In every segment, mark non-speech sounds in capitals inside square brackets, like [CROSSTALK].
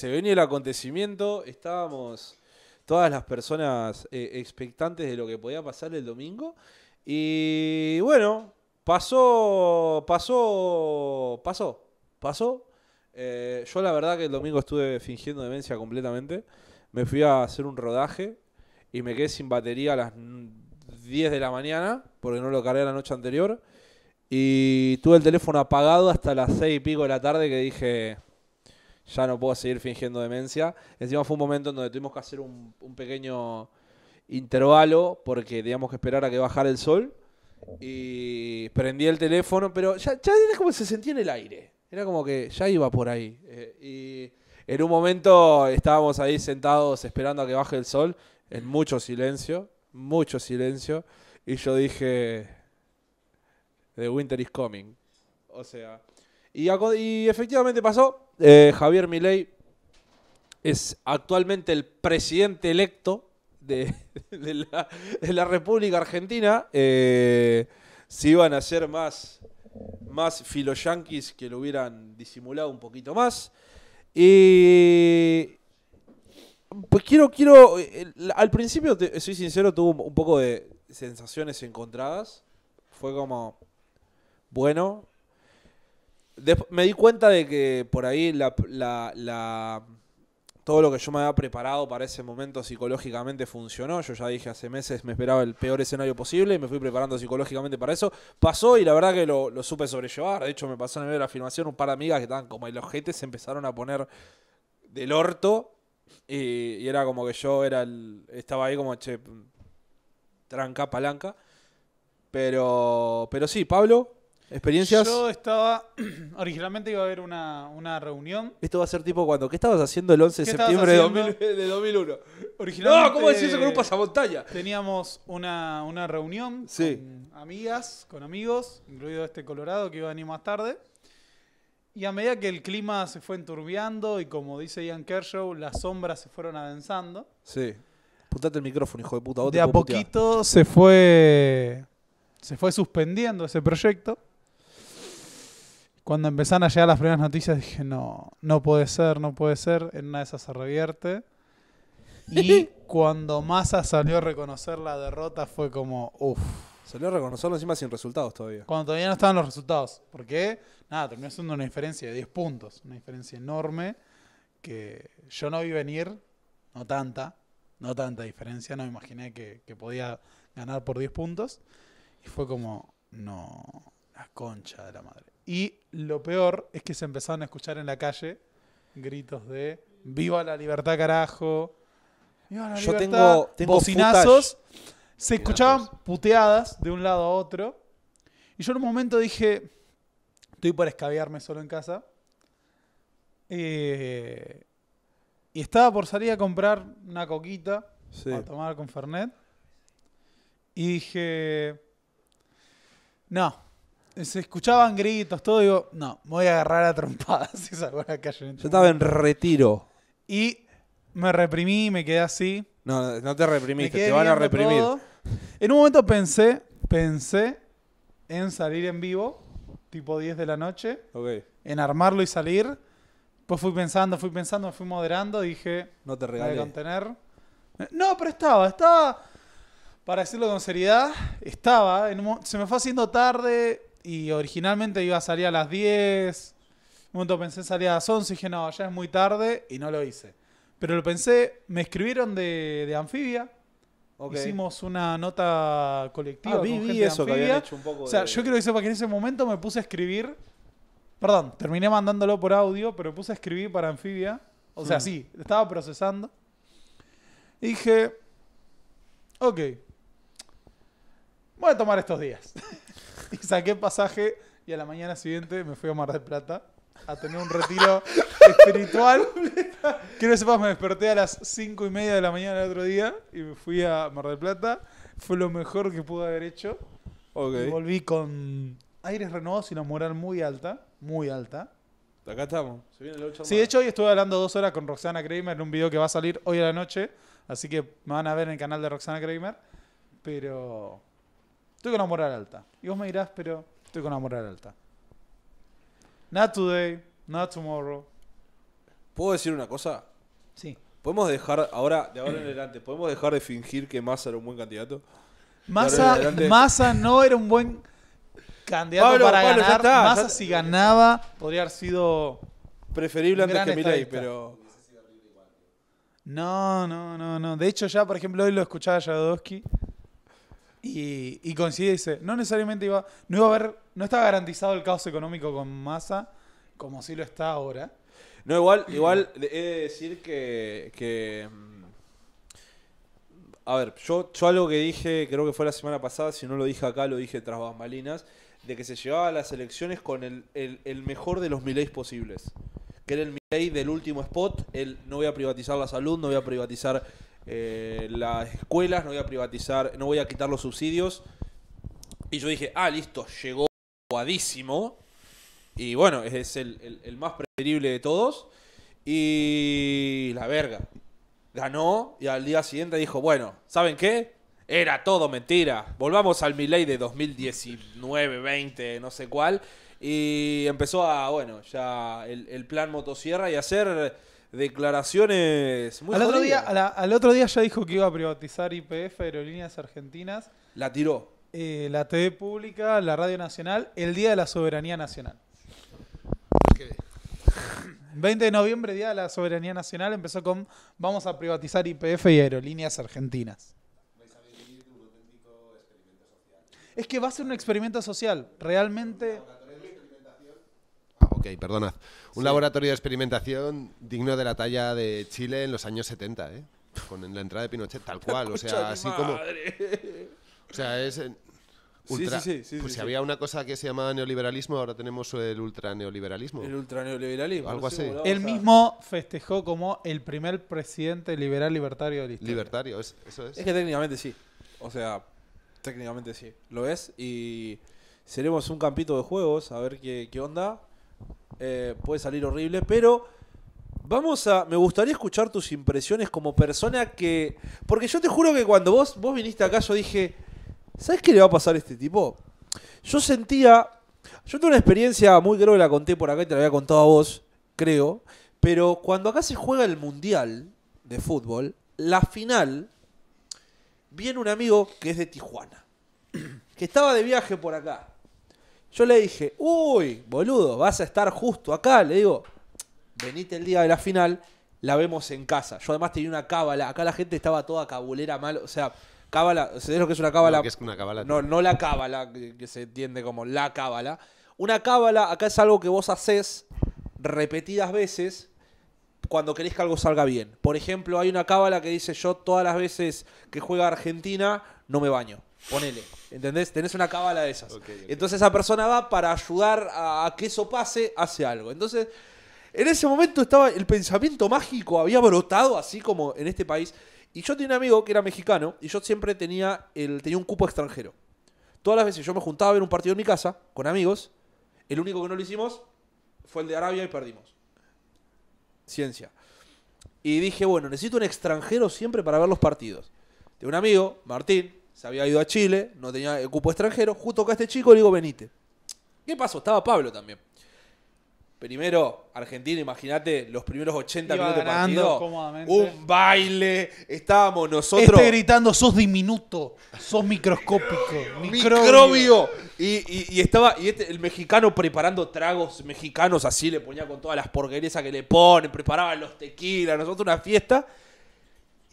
se venía el acontecimiento, estábamos todas las personas eh, expectantes de lo que podía pasar el domingo. Y bueno, pasó, pasó, pasó, pasó. Eh, yo la verdad que el domingo estuve fingiendo demencia completamente. Me fui a hacer un rodaje y me quedé sin batería a las 10 de la mañana porque no lo cargué la noche anterior. Y tuve el teléfono apagado hasta las 6 y pico de la tarde que dije, ya no puedo seguir fingiendo demencia. Encima fue un momento donde tuvimos que hacer un, pequeño intervalo porque teníamos que esperar a que bajara el sol. Y prendí el teléfono, pero ya, ya era como se sentía en el aire. Era como que ya iba por ahí. Eh, y en un momento estábamos ahí sentados esperando a que baje el sol, en mucho silencio, mucho silencio. Y yo dije, The Winter is Coming. O sea, y, efectivamente pasó. Eh, Javier Milei es actualmente el presidente electo de, [LAUGHS] la, República Argentina. Eh, si iban a ser más, más yanquis que lo hubieran disimulado un poquito más. Y. Pues quiero, quiero. Eh, al principio, soy sincero, tuvo un poco de sensaciones encontradas. Fue como. Bueno, me di cuenta de que por ahí la, todo lo que yo me había preparado para ese momento psicológicamente funcionó. Yo ya dije hace meses, me esperaba el peor escenario posible y me fui preparando psicológicamente para eso. Pasó y la verdad que lo, supe sobrellevar. De hecho, me pasó en el de la filmación un par de amigas que estaban como el ojete, se empezaron a poner del orto. Y, era como que yo era estaba ahí como, che, tranca, palanca. Pero, pero sí, Pablo, ¿Experiencias? Yo estaba. [CLEARS THROAT] Originalmente iba a haber una, reunión. Esto va a ser tipo cuando. ¿Qué estabas haciendo el 11 de septiembre de, 2001? Originalmente, no, ¿cómo decís eso con un pasamontaña? Teníamos una, reunión con amigas, con amigos, incluido este Colorado que iba a venir más tarde. Y a medida que el clima se fue enturbiando y como dice Ian Kershaw, las sombras se fueron avanzando Sí. Putate el micrófono, hijo de puta. de a poquito se fue. Se fue suspendiendo ese proyecto. Cuando empezaron a llegar las primeras noticias dije, no, no puede ser, no puede ser. En una de esas se revierte. [LAUGHS] Y cuando Massa salió a reconocer la derrota fue como, uff. Salió a reconocerlo encima sin resultados todavía. Cuando todavía no estaban los resultados. ¿Por qué? nada, terminó siendo una diferencia de 10 puntos. Una diferencia enorme que yo no vi venir. No tanta. No tanta diferencia. No me imaginé que, que podía ganar por 10 puntos. Y fue como, no, la concha de la madre. Y lo peor es que se empezaron a escuchar en la calle gritos de ¡Viva la libertad, carajo! ¡Viva la Yo libertad! tengo, tengo bocinazos. Se escuchaban puteadas de un lado a otro. Y yo en un momento dije, estoy por escabearme solo en casa. Eh, y estaba por salir a comprar una coquita para tomar con Fernet. Y dije, no, se escuchaban gritos, todo. Digo, no, me voy a agarrar a trompadas y [LAUGHS] salgo a la calle. Yo estaba en retiro. Y me reprimí, me quedé así. No, no te reprimiste, te van a reprimir. En un momento pensé, pensé en salir en vivo, tipo 10 de la noche, Ok. en armarlo y salir. Pues fui pensando, fui pensando, me fui moderando, dije, No te eh, No, pero estaba, estaba, para decirlo con seriedad, estaba, se me fue haciendo tarde, y originalmente iba a salir a las 10. Un momento pensé salía a las 11 y dije, no, ya es muy tarde y no lo hice. Pero lo pensé, me escribieron de, de Anfibia. Hicimos una nota colectiva. O sea, yo creo que para que en ese momento me puse a escribir. Perdón, terminé mandándolo por audio, pero puse a escribir para Anfibia. O sea, mm. sí, estaba procesando. dije, ok, voy a tomar estos días. [LAUGHS] [LAUGHS] y saqué pasaje y a la mañana siguiente me fui a Mar del Plata a tener un retiro espiritual. Quiero que sepas, me desperté a las cinco y media de la mañana del otro día y me fui a Mar del Plata. Fue lo mejor que pude haber hecho. volví con aires renovados y una moral muy alta, muy alta. Acá estamos. sí, de hecho hoy estuve hablando dos horas con Roxana Kramer en un video que va a salir hoy a la noche. Así que me van a ver en el canal de Roxana Kramer. Pero Estoy con la moral alta. Y vos me dirás, pero estoy con la moral alta. Not today, not tomorrow. ¿Puedo decir una cosa? Sí. ¿Podemos dejar, ahora, de ahora en adelante, ¿podemos dejar de fingir que Massa era un buen candidato? Massa, no era un buen candidato para ganar. Massa, si ganaba, podría haber sido. Preferible antes que Milei, pero. No, no, no, no. De hecho, ya, por ejemplo, hoy lo escuchaba Jadowski y, y dice, no necesariamente iba, no iba a haber, no estaba garantizado el caos económico con masa como si lo está ahora. No, igual, igual he de decir que, mm, a ver, yo, yo algo que dije, creo que fue la semana pasada, si no lo dije acá, lo dije tras bambalinas, de que se llevaba a las elecciones con el, mejor de los mileys posibles. Que era el miley del último spot, el no voy a privatizar la salud, no voy a privatizar eh, las escuelas, no voy a privatizar, no voy a quitar los subsidios. Y yo dije, ah, listo, llegó jugadísimo. Y bueno, es el, más preferible de todos. Y la verga. Ganó y al día siguiente dijo, bueno, ¿saben qué? Era todo mentira. Volvamos al Milei de 2019, 20, no sé cuál. Y empezó a, bueno, ya el, el plan motosierra y hacer declaraciones muy al otro, día, al otro día ya dijo que iba a privatizar IPF, Aerolíneas Argentinas. La tiró. Eh, la TV pública, la Radio Nacional, el Día de la Soberanía Nacional. 20 de noviembre, Día de la Soberanía Nacional, empezó con vamos a privatizar IPF y Aerolíneas Argentinas. Es que va a ser un experimento social, realmente ok, perdonad. Un laboratorio de experimentación digno de la talla de Chile en los años 70, ¿eh? Con la entrada de Pinochet, tal cual. O [LAUGHS] sea, así como. O sea, es. Eh, sí, sí, sí, pues si había una cosa que se llamaba neoliberalismo, ahora tenemos el ultraneoliberalismo. El ultraneoliberalismo. Algo así. Él mismo festejó como el primer presidente liberal libertario Libertario, eso es. Es que técnicamente sí. O sea, técnicamente sí. Lo es y seremos un campito de juegos a ver qué, qué onda. Eh, puede salir horrible, pero vamos a. Me gustaría escuchar tus impresiones como persona que. Porque yo te juro que cuando vos, vos viniste acá, yo dije. ¿Sabes qué le va a pasar a este tipo? Yo sentía. Yo tuve una experiencia muy, creo que la conté por acá y te la había contado a vos, creo. Pero cuando acá se juega el mundial de fútbol, la final, viene un amigo que es de Tijuana, que estaba de viaje por acá. Yo le dije, uy, boludo, vas a estar justo acá. Le digo, venite el día de la final, la vemos en casa. Yo además tenía una cábala. Acá la gente estaba toda cabulera mal. O sea, cábala, ¿sabés lo que es una cábala? No, es una cábala. No, no la cábala, que, se entiende como la cábala. Una cábala, acá es algo que vos haces repetidas veces cuando querés que algo salga bien. Por ejemplo, hay una cábala que dice yo todas las veces que juega Argentina no me baño. Ponele. ¿Entendés? Tenés una cábala de esas. Entonces esa persona va para ayudar a, que eso pase, hace algo. Entonces, en ese momento estaba el pensamiento mágico, había brotado así como en este país. Y yo tenía un amigo que era mexicano y yo siempre tenía, el, tenía un cupo extranjero. Todas las veces yo me juntaba a ver un partido en mi casa con amigos. El único que no lo hicimos fue el de Arabia y perdimos. Ciencia. Y dije, bueno, necesito un extranjero siempre para ver los partidos. De un amigo, Martín, se había ido a Chile, no tenía cupo extranjero, justo acá este chico le digo, venite. ¿Qué pasó? Estaba Pablo también. Primero, Argentina, imagínate los primeros 80 minutos de partido. Un baile. Estábamos nosotros. Este gritando, sos diminuto, sos microscópico. [LAUGHS] microbio. Y, estaba y este, el mexicano preparando tragos mexicanos así, le ponía con todas las porquerías que le ponen, preparaban los tequilas, nosotros una fiesta.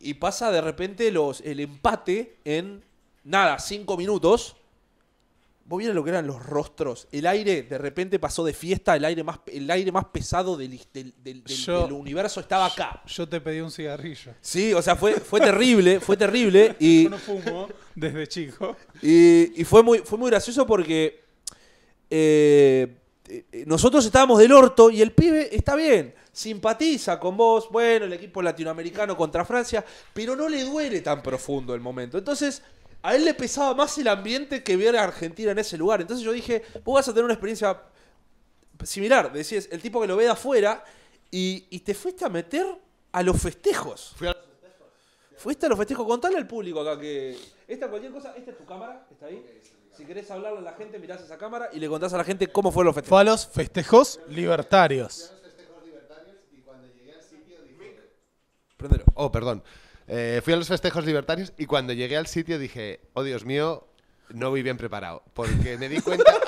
Y pasa de repente los, el empate en nada, cinco minutos. ¿Vos vieron lo que eran los rostros? El aire de repente pasó de fiesta, el aire más, el aire más pesado del, universo estaba acá. Yo te pedí un cigarrillo. Sí, o sea, fue, fue terrible, fue terrible. Y, [LAUGHS] yo no fumo desde chico. Y, fue, muy, fue muy gracioso porque eh, eh, nosotros estábamos del orto y el pibe está bien, simpatiza con vos, bueno, el equipo latinoamericano contra Francia, pero no le duele tan profundo el momento. Entonces a él le pesaba más el ambiente que ver a Argentina en ese lugar. Entonces yo dije, vos vas a tener una experiencia similar. Decís, el tipo que lo ve de afuera y, te fuiste a meter a los festejos. Fui a los festejos. Fuiste a los festejos. Contale al público acá que. Esta cualquier cosa, esta es tu cámara, está ahí. Si querés hablarle a la gente, mirás esa cámara y le contás a la gente cómo fueron los festejos. Fue a los festejos libertarios. Prendelo. Oh, perdón. Eh, fui a los festejos libertarios y cuando llegué al sitio dije, oh Dios mío, no voy bien preparado. Porque me di cuenta. [LAUGHS]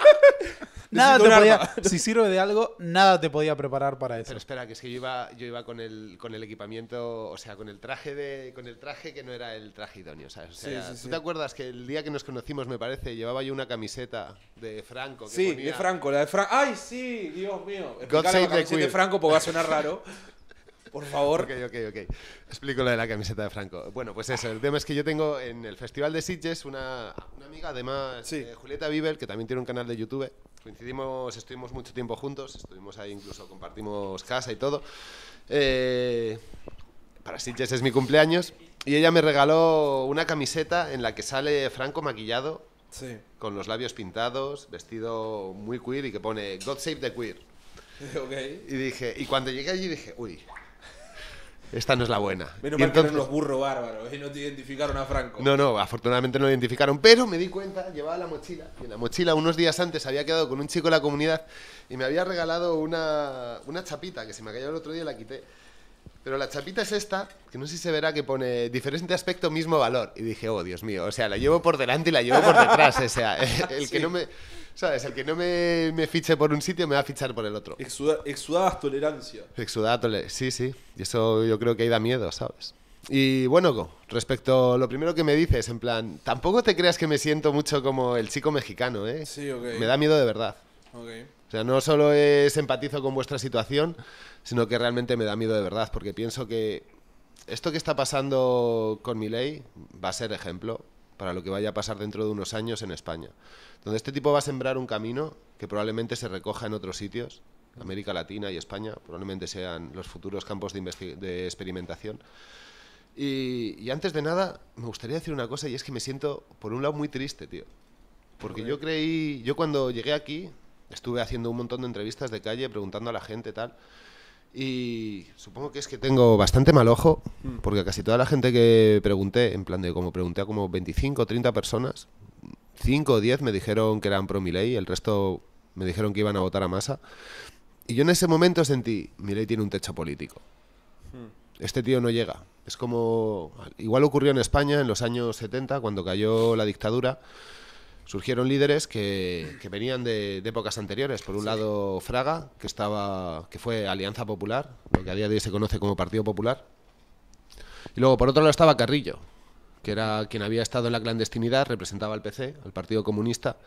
[LAUGHS] nada si sirve de algo, nada te podía preparar para eso. Pero espera, que es que yo iba, yo iba con, el, con el equipamiento, o sea, con el traje de, con el traje que no era el traje idóneo. O sea, ¿tú te acuerdas que el día que nos conocimos, me parece, llevaba yo una camiseta de Franco? sí, de Franco, la de Franco. ¡Ay, sí! Dios mío. God Save the Queen. de Franco porque va a sonar [LAUGHS] raro. Por favor. Ok, ok, ok. Explico lo de la camiseta de Franco. Bueno, pues eso, el tema es que yo tengo en el Festival de Sitges una, amiga, además, sí. Eh, Julieta Bibel, que también tiene un canal de YouTube. Coincidimos, estuvimos mucho tiempo juntos, estuvimos ahí incluso, compartimos casa y todo. Eh, para Sitges es mi cumpleaños. Y ella me regaló una camiseta en la que sale Franco maquillado, con los labios pintados, vestido muy queer y que pone God Save the Queer. [LAUGHS] Okay. Y dije, y cuando llegué allí dije, uy, esta no es la buena. Menos y mal entonces... los burros bárbaros y no te identificaron a Franco. No, no, afortunadamente no lo identificaron, pero me di cuenta, llevaba la mochila, y en la mochila unos días antes había quedado con un chico de la comunidad y me había regalado una, una chapita que se me cayó el otro día y la quité. Pero la chapita es esta, que no sé si se verá, que pone diferente aspecto, mismo valor. Y dije, oh, Dios mío, o sea, la llevo por delante y la llevo por detrás. O sea, [LAUGHS] el que no me... ¿Sabes? El que no me, fiche por un sitio me va a fichar por el otro. exudada tolerancia. Exudaba tolerancia, sí, sí. Y eso yo creo que ahí da miedo, ¿sabes? Y bueno, respecto a lo primero que me dices, en plan, tampoco te creas que me siento mucho como el chico mexicano, ¿eh? Sí, ok. Me da miedo de verdad. O sea, no solo es empatizo con vuestra situación, sino que realmente me da miedo de verdad, porque pienso que esto que está pasando con mi ley va a ser ejemplo para lo que vaya a pasar dentro de unos años en España. Donde este tipo va a sembrar un camino que probablemente se recoja en otros sitios, América Latina y España, probablemente sean los futuros campos de, experimentación. Y, y, antes de nada, me gustaría decir una cosa y es que me siento, por un lado, muy triste, tío. Porque yo creí, yo cuando llegué aquí, estuve haciendo un montón de entrevistas de calle, preguntando a la gente, tal. Y supongo que es que tengo bastante mal ojo, mm. porque casi toda la gente que pregunté, en plan de como pregunté a como 25 o 30 personas, 5 o 10 me dijeron que eran pro Milei, el resto me dijeron que iban a votar a masa. Y yo en ese momento sentí, ley tiene un techo político. Mm. Este tío no llega. Es como, igual ocurrió en España en los años 70, cuando cayó la dictadura surgieron líderes que, venían de, épocas anteriores. Por un lado, Fraga, que, estaba, que fue Alianza Popular, lo que a día de hoy se conoce como Partido Popular. Y luego, por otro lado, estaba Carrillo, que era quien había estado en la clandestinidad, representaba al PC, al Partido Comunista.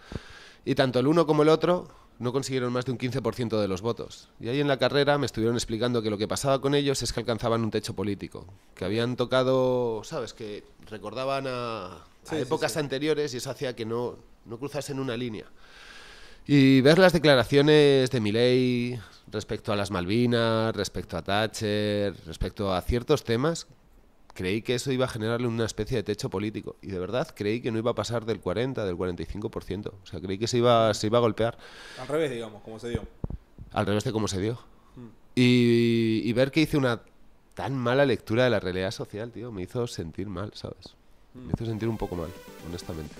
Y tanto el uno como el otro no consiguieron más de un 15% de los votos. Y ahí en la carrera me estuvieron explicando que lo que pasaba con ellos es que alcanzaban un techo político, que habían tocado, ¿sabes?, que recordaban a, épocas anteriores y eso hacía que no, no cruzasen una línea. Y ver las declaraciones de Milley respecto a las Malvinas, respecto a Thatcher, respecto a ciertos temas creí que eso iba a generarle una especie de techo político. Y de verdad creí que no iba a pasar del 40, del 45%. O sea, creí que se iba, se iba a golpear. Al revés, digamos, como se dio. Al revés de cómo se dio. Hmm. Y, ver que hice una tan mala lectura de la realidad social, tío, me hizo sentir mal, ¿sabes? Hmm. Me hizo sentir un poco mal, honestamente.